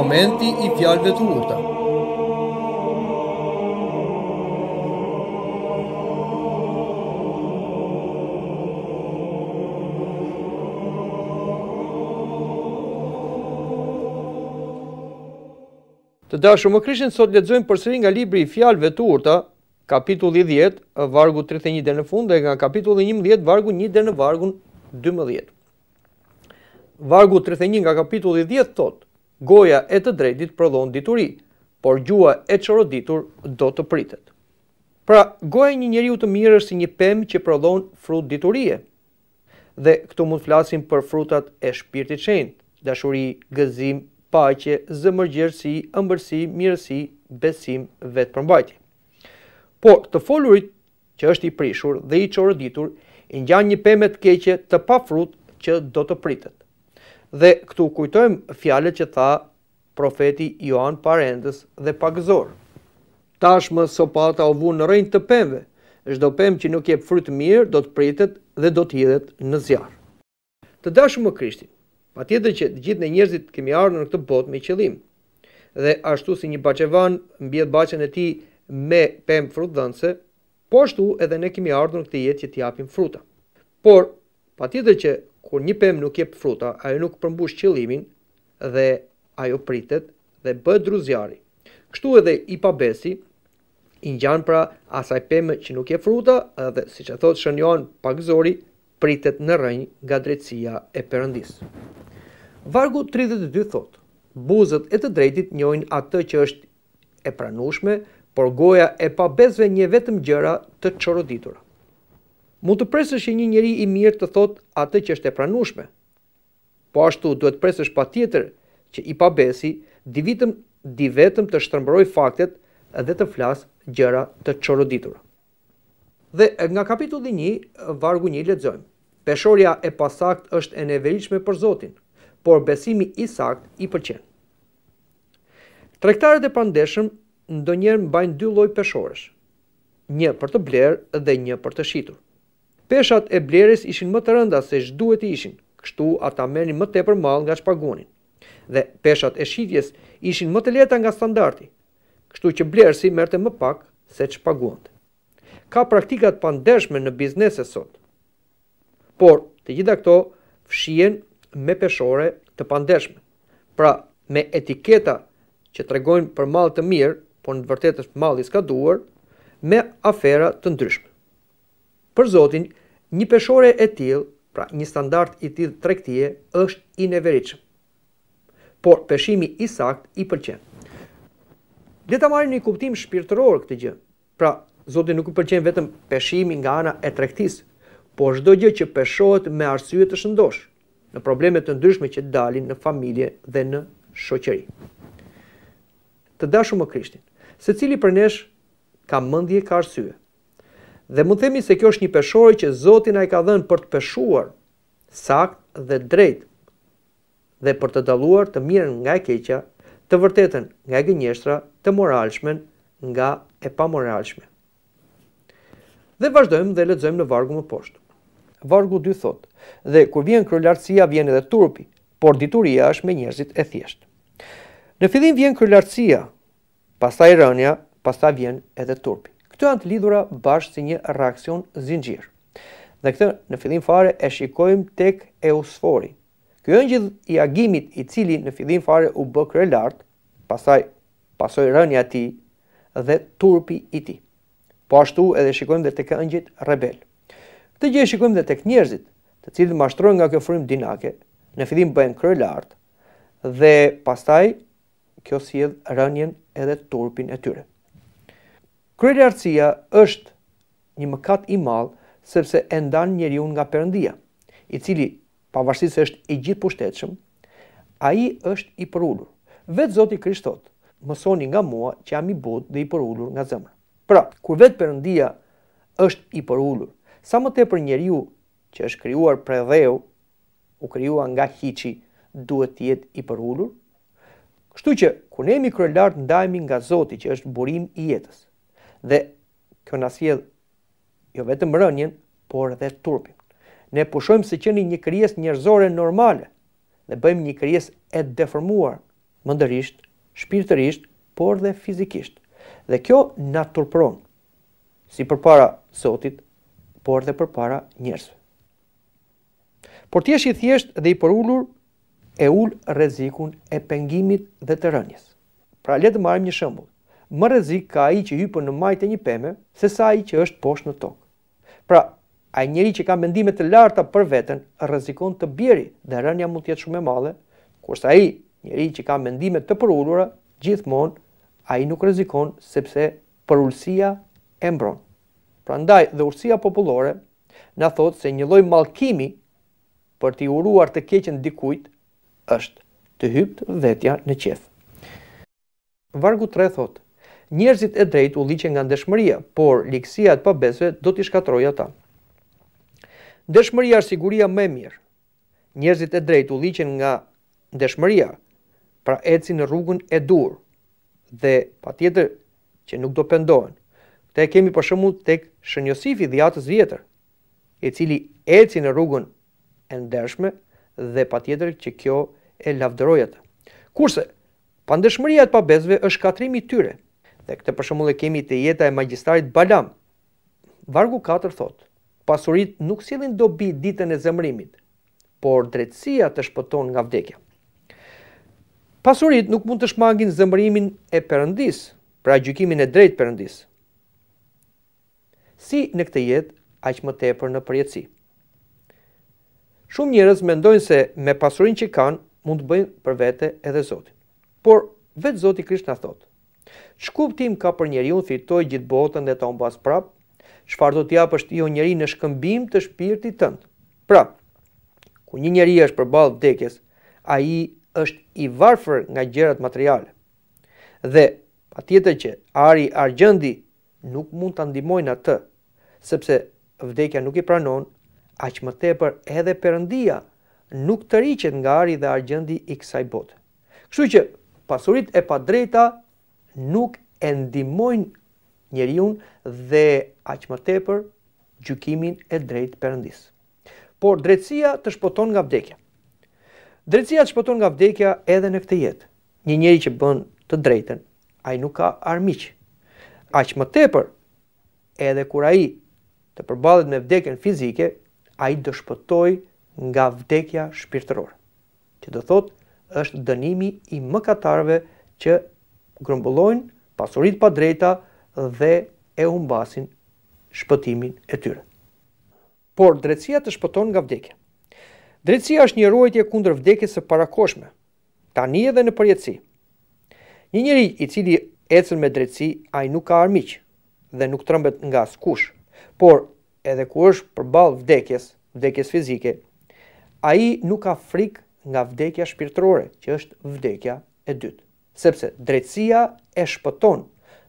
komenti i fjalëve të urta. Të dashur më krishtin sot lexojmë përsëri nga libri i fjalëve të urta, kapitulli 10, vargu 31 deri në fund dhe nga kapitulli 11, vargu 1 deri në vargun 12. Vargu 31 nga kapitulli 10 thotë: goja e të drejtit prodhon dituri, por gjua e qëroditur do të pritet. Pra, goja një njeriu u të mirë është si një pemë që prodhon frut diturie, dhe këtu mund flasim për frutat e shpirtit qenë, dashuri, gëzim, paqe, zëmërgjërsi, ëmbërsi, mirësi, besim, vetë përmbajti. Por, të folurit që është i prishur dhe i qëroditur, i një pemë të keqe të pa frut që do të pritet. Dhe këtu kujtojmë fjalet që tha profeti Johan Parendës dhe Pagëzor. Tashmë sopata u vënë në rrin të është Çdo pemë që nuk jep frut mirë do të pritet dhe do të hidhet në zjarr. Të dashur më Krishti, patjetër që të gjithë ne njerëzit kemi ardhur në këtë botë me qëllim. Dhe ashtu si një bachevan mbjet baçën e tij me pemë frutdhënëse, po ashtu edhe ne kemi ardhur në këtë jetë që të japim fruta. Por patjetër që kur një pemë nuk jep fruta, ajo nuk përmbush qëllimin dhe ajo pritet dhe bëhet druzjari. Kështu edhe i pabesi i ngjan pra asaj pemë që nuk jep fruta dhe siç e thot Shënjon pagzori pritet në rrënjë nga drejtësia e Perëndis. Vargu 32 thot: Buzët e të drejtit njohin atë që është e pranueshme, por goja e pabesve një vetëm gjëra të çoroditura mund të presësh që një njeri i mirë të thotë atë që është e pranueshme. Po ashtu duhet presësh patjetër që i pabesi di vetëm di vetëm të shtrëmbroj faktet dhe të flas gjëra të çoroditura. Dhe nga kapitulli 1, vargu 1 lexojmë. Peshorja e pasakt është e nevelishme për Zotin, por besimi i sakt i pëlqen. Tregtarët e pandeshëm ndonjëherë mbajnë dy lloj peshorësh, një për të blerë dhe një për të shitur. Peshat e blerës ishin më të rënda se ç'do ishin, kështu ata merrnin më tepër mall nga shpagonin, Dhe peshat e shitjes ishin më të lehta nga standardi, kështu që blerësi merrte më pak se ç'paguante. Ka praktika të pandershme në bizneset sot. Por, të gjitha këto fshihen me peshore të pandershme. Pra, me etiketa që tregojnë për mall të mirë, por në të vërtetë është mall i skaduar, me afera të ndryshme. Për Zotin, një peshore e tillë, pra një standard i tillë tregtie është i neveritshëm. Por peshimi i sakt i pëlqen. Le ta marrim një kuptim shpirtëror këtë gjë. Pra, Zoti nuk i pëlqen vetëm peshimi nga ana e tregtisë, por çdo gjë që peshohet me arsye të shëndosh, në probleme të ndryshme që dalin në familje dhe në shoqëri. Të dashur më Krishtin, se cili për nesh ka mëndje ka arsye, Dhe mund themi se kjo është një peshore që Zoti na i ka dhënë për të peshuar sakt dhe drejt dhe për të dalluar të mirën nga e keqja, të vërtetën nga e gënjeshtra, të moralshmen nga e pamoralshme. Dhe vazhdojmë dhe lexojmë në vargu më poshtë. Vargu 2 thotë: "Dhe kur vjen krylartësia, vjen edhe turpi, por dituria është me njerëzit e thjeshtë." Në fillim vjen krylartësia, pastaj rënja, pastaj vjen edhe turpi këto janë të lidhura bashkë si një reaksion zinxhir. Dhe këtë në fillim fare e shikojmë tek eosfori. Ky ëngjë i agimit i cili në fillim fare u bë krye lart, pastaj pasoi rënja e tij dhe turpi i tij. Po ashtu edhe shikojmë dhe tek ëngjët rebel. Këtë gjë e shikojmë dhe tek njerëzit, të cilët mashtrohen nga kjo dinake, në fillim bëhen krye lart dhe pastaj kjo sjell rënjen edhe turpin e tyre. Krelartësia është një mëkat i madh sepse e ndan njeriu nga Perëndia, i cili pavarësisht se është i gjithë pushtetshëm, ai është i përulur. Vetë Zoti Krishtot mësoni nga mua që jam i butë dhe i përulur nga zemra. Pra, kur vetë Perëndia është i përulur, sa më tepër njeriu që është krijuar për dheu, u krijuar nga hiçi, duhet të jetë i përulur. Kështu që kur ne jemi krelart ndajemi nga Zoti që është burim i jetës dhe kjo na sjell jo vetëm rënien, por edhe turpin. Ne pushojmë se qeni një krijesë njerëzore normale dhe bëjmë një krijesë e deformuar, mendërisht, shpirtërisht, por dhe fizikisht. Dhe kjo na turpron si përpara Zotit, por dhe përpara njerëzve. Por ti je i thjesht dhe i porulur e ul rrezikun e pengimit dhe të rënjes. Pra le të marrim një shembull më rrezik ka ai që hyn në majtë një peme, se sa ai që është poshtë në tokë. Pra, ai njeriu që ka mendime të larta për veten, rrezikon të bjerë dhe rënja mund të jetë shumë e madhe, kurse ai, njeriu që ka mendime të përulura, gjithmonë ai nuk rrezikon sepse përulësia e mbron. Prandaj, dhe urësia popullore na thotë se një lloj mallkimi për t'i uruar të keqen dikujt është të hypt vetja në qef. Vargu 3 thotë, njerëzit e drejt u liqen nga ndeshmëria, por liksia e pabesve do t'i shkatroj ata. Ndeshmëria është siguria më e mirë. Njerëzit e drejt u liqen nga ndeshmëria, pra eci në rrugën e dur, dhe pa tjetër që nuk do pëndohen. Te kemi për shumë tek shënjësifi dhjatës vjetër, i cili eci në rrugën e ndeshme dhe pa tjetër që kjo e lavdërojat. Kurse, pandeshmëria e pabezve është katrimi tyre, Dhe këtë për shembull e kemi te jeta e magjistarit Balam. Vargu 4 thot: Pasurit nuk sillin dobi ditën e zemrimit, por drejtësia të shpëton nga vdekja. Pasurit nuk mund të shmangin zemrimin e Perëndis, pra gjykimin e drejtë Perëndis. Si në këtë jetë, aq më tepër në përjetësi. Shumë njerëz mendojnë se me pasurinë që kanë mund të bëjnë për vete edhe Zotin. Por vetë Zoti Krishti na thotë: Që kuptim ka për njeri unë fitoj gjithë botën dhe ta unë basë prap? Qëfar do t'ja është jo njeri në shkëmbim të shpirti tëndë? Pra, ku një njeri është për balë vdekjes, a i është i varfër nga gjerat materiale. Dhe, pa tjetër që, ari argjëndi nuk mund të ndimojnë atë, sepse vdekja nuk i pranon, a që më tepër edhe përëndia nuk të riqet nga ari dhe argjëndi i kësaj botë. Kështu që, pasurit e pa drejta nuk e ndimojnë njeriun dhe aq më tepër gjykimin e drejtë Perëndis. Por drejtësia të shpoton nga vdekja. Drejtësia të shpoton nga vdekja edhe në këtë jetë. Një njeri që bën të drejtën, ai nuk ka armiq. Aq më tepër, edhe kur ai të përballet me vdekjen fizike, ai do shpëtoj nga vdekja shpirtëror. Që do thotë është dënimi i mëkatarëve që grumbullojnë pasurit pa drejta dhe e humbasin shpëtimin e tyre. Por, drejtësia të shpëton nga vdekja. Drejtësia është një rojtje kundër vdekjes së parakoshme, tani edhe në përjetësi. Një njëri i cili ecën me drecësi, a i nuk ka armiqë dhe nuk rëmbet nga skush, por edhe ku është për balë vdekjes, vdekjes fizike, a i nuk ka frikë nga vdekja shpirtrore, që është vdekja e dytë sepse drejtësia e shpëton.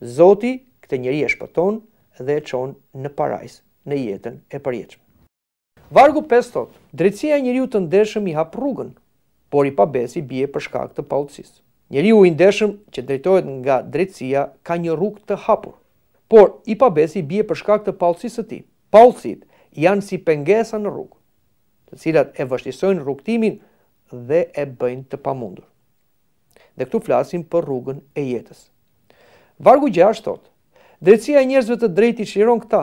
Zoti këtë njeri e shpëton dhe e çon në parajsë, në jetën e përjetshme. Vargu 5 thot: Drejtësia e njeriu të ndeshëm i hap rrugën, por i pabesi bie për shkak të paudësisë. Njeriu i ndeshëm që drejtohet nga drejtësia ka një rrugë të hapur, por i pabesi bie për shkak të paudësisë së tij. Paudësit janë si pengesa në rrugë, të cilat e vështisojnë rrugtimin dhe e bëjnë të pamundur dhe këtu flasim për rrugën e jetës. Vargu 6 thot: Drejtësia e njerëzve të drejtë shiron këta,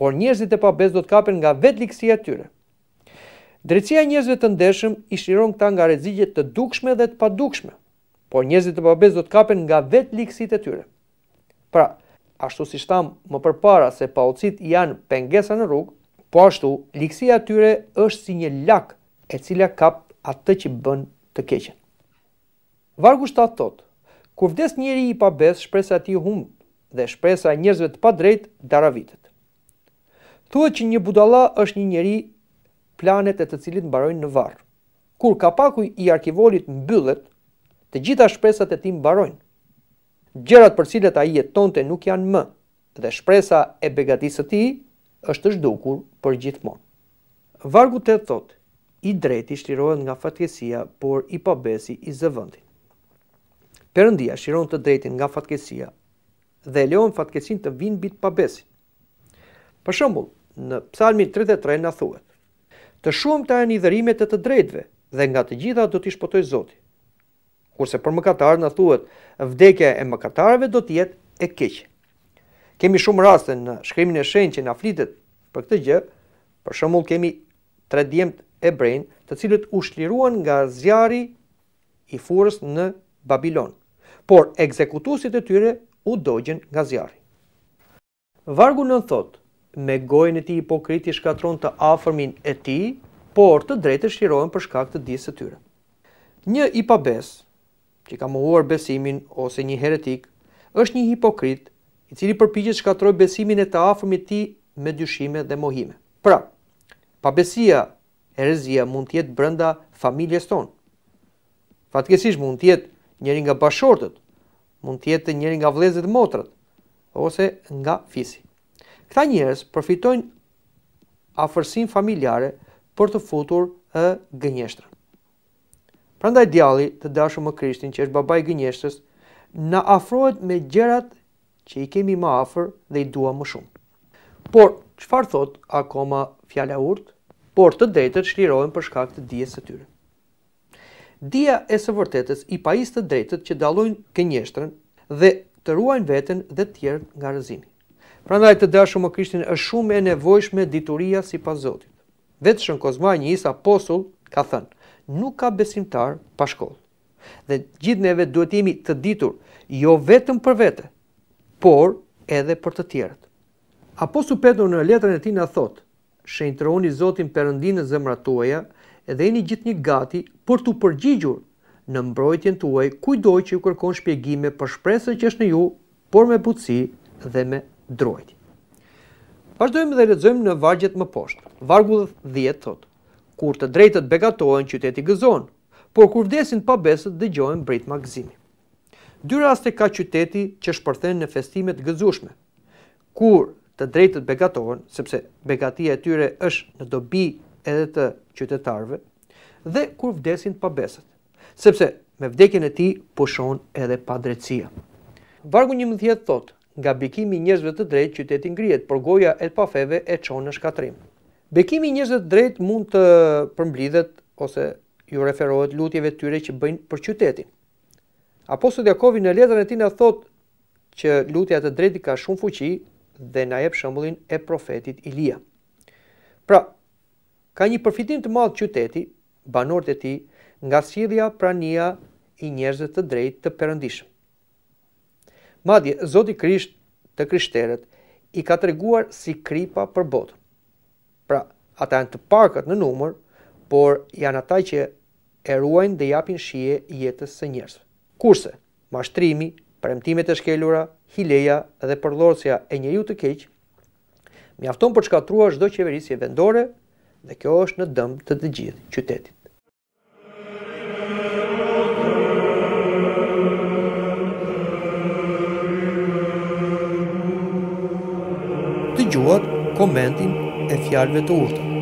por njerëzit e pabes do të kapen nga vetliksia e tyre. Drejtësia e njerëzve të ndeshëm i shiron këta nga rrezikjet të dukshme dhe të padukshme, por njerëzit e pabes do të kapen nga vetliksitë e tyre. Pra, ashtu si shtam më përpara se paocit janë pengesa në rrugë, po ashtu liksia e tyre është si një lak e cila kap atë që bën të keqen. Vargu 7 thot: Kur vdes njeri i pabes, shpresa ti hum dhe shpresa e njerëzve të padrejt daravitet. Thuhet që një budalla është një njeri planet e të cilit mbarojnë në varr. Kur kapaku i arkivolit mbyllet, të gjitha shpresat e tij mbarojnë. Gjërat për cilat ai jetonte nuk janë më, dhe shpresa e begatisë së tij është zhdukur për gjithmonë. Vargu 8 thot: I drejti shtirohet nga fatkesia, por i pabesi i zëvendës. Perëndia shiron të drejtin nga fatkeqësia dhe lejon fatkeqësinë të vinë mbi të pabesin. Për shembull, në Psalmin 33 na thuhet: Të shuam janë idhërimet e të drejtëve dhe nga të gjitha do t'i shpotoj Zoti. Kurse për mëkatarët na thuhet: Vdekja e mëkatarëve do të jetë e keq. Kemi shumë raste në shkrimin e shenjtë që na flitet për këtë gjë. Për shembull, kemi tre djemt e brejnë të cilët u shliruan nga zjari i furës në Babilon por ekzekutusit e tyre u dojgjen nga zjarri. Vargu nën thot, me gojnë e ti hipokriti shkatron të afërmin e ti, por të drejtë shirojnë për shkak të disë të tyre. Një i pabes, që ka muhuar besimin ose një heretik, është një hipokrit i cili përpijet shkatroj besimin e të afërmit ti me dyshime dhe mohime. Pra, pabesia, erezia mund tjetë brënda familjes tonë. Fatkesish mund tjetë njëri nga bashortët, mund të jetë njëri nga vëllezërit e motrat ose nga fisi. Këta njerëz përfitojnë afërsinë familjare për të futur e gënjeshtrën. Prandaj djalli të dashur më Krishtin, që është babai i gënjeshtrës, na afrohet me gjërat që i kemi më afër dhe i duam më shumë. Por çfarë thot akoma fjala urt? Por të drejtët shlirohen për shkak të dijes së tyre dia e së vërtetës i pajisë të drejtët që dallojnë gënjeshtrën dhe të ruajnë veten dhe të tjerë nga rrezimi. Prandaj të dashur me Krishtin është shumë e nevojshme dituria sipas Zotit. Vetë Shën Kozma një isa apostull ka thënë, nuk ka besimtar pa shkollë. Dhe gjithë neve duhet jemi të ditur jo vetëm për vete, por edhe për të tjerët. Apostull Petru në letrën e tij na thot, shenjtroni Zotin perëndinë zemrat tuaja, dhe jeni gjithë një gati për të përgjigjur në mbrojtjen tuaj kujdo që ju kërkon shpjegime për shpresën që është në ju, por me butësi dhe me drojt. Pashdojmë dhe redzojmë në vargjet më poshtë. Vargu 10 dhjetë thotë, kur të drejtët begatojnë qyteti gëzon, por kur vdesin pa besët dhe gjojnë brejt më gëzimi. Dyra aste ka qyteti që shpërthen në festimet gëzushme, kur të drejtët begatojnë, sepse begatia e tyre është në dobi edhe të qytetarëve dhe kur vdesin pa besat, sepse me vdekjen e tij pushon edhe pa drejtësia. Vargu 11 thot, nga bekimi i njerëzve të drejtë qyteti ngrihet, por goja e pafeve e çon në shkatrim. Bekimi i njerëzve të drejtë mund të përmblidhet ose ju referohet lutjeve tyre që bëjnë për qytetin. Apostulli Jakovi në letrën e tij na thot që lutja të drejtë ka shumë fuqi dhe na jep shembullin e profetit Ilia. Pra, ka një përfitim të madh qyteti, banorët e tij nga sjellja prania i njerëzve të drejtë të perëndishëm. Madje Zoti Krisht të krishterët i ka treguar si kripa për botën. Pra, ata janë të pakët në numër, por janë ata që e ruajnë dhe japin shije jetës së njerëzve. Kurse mashtrimi, premtimet e shkelura, hileja dhe përdorësia e njeriu të keq mjafton për të shkatruar çdo qeverisje vendore dhe kjo është në dëm të të gjithë qytetit. Të gjuat komentin e fjalve të urtën.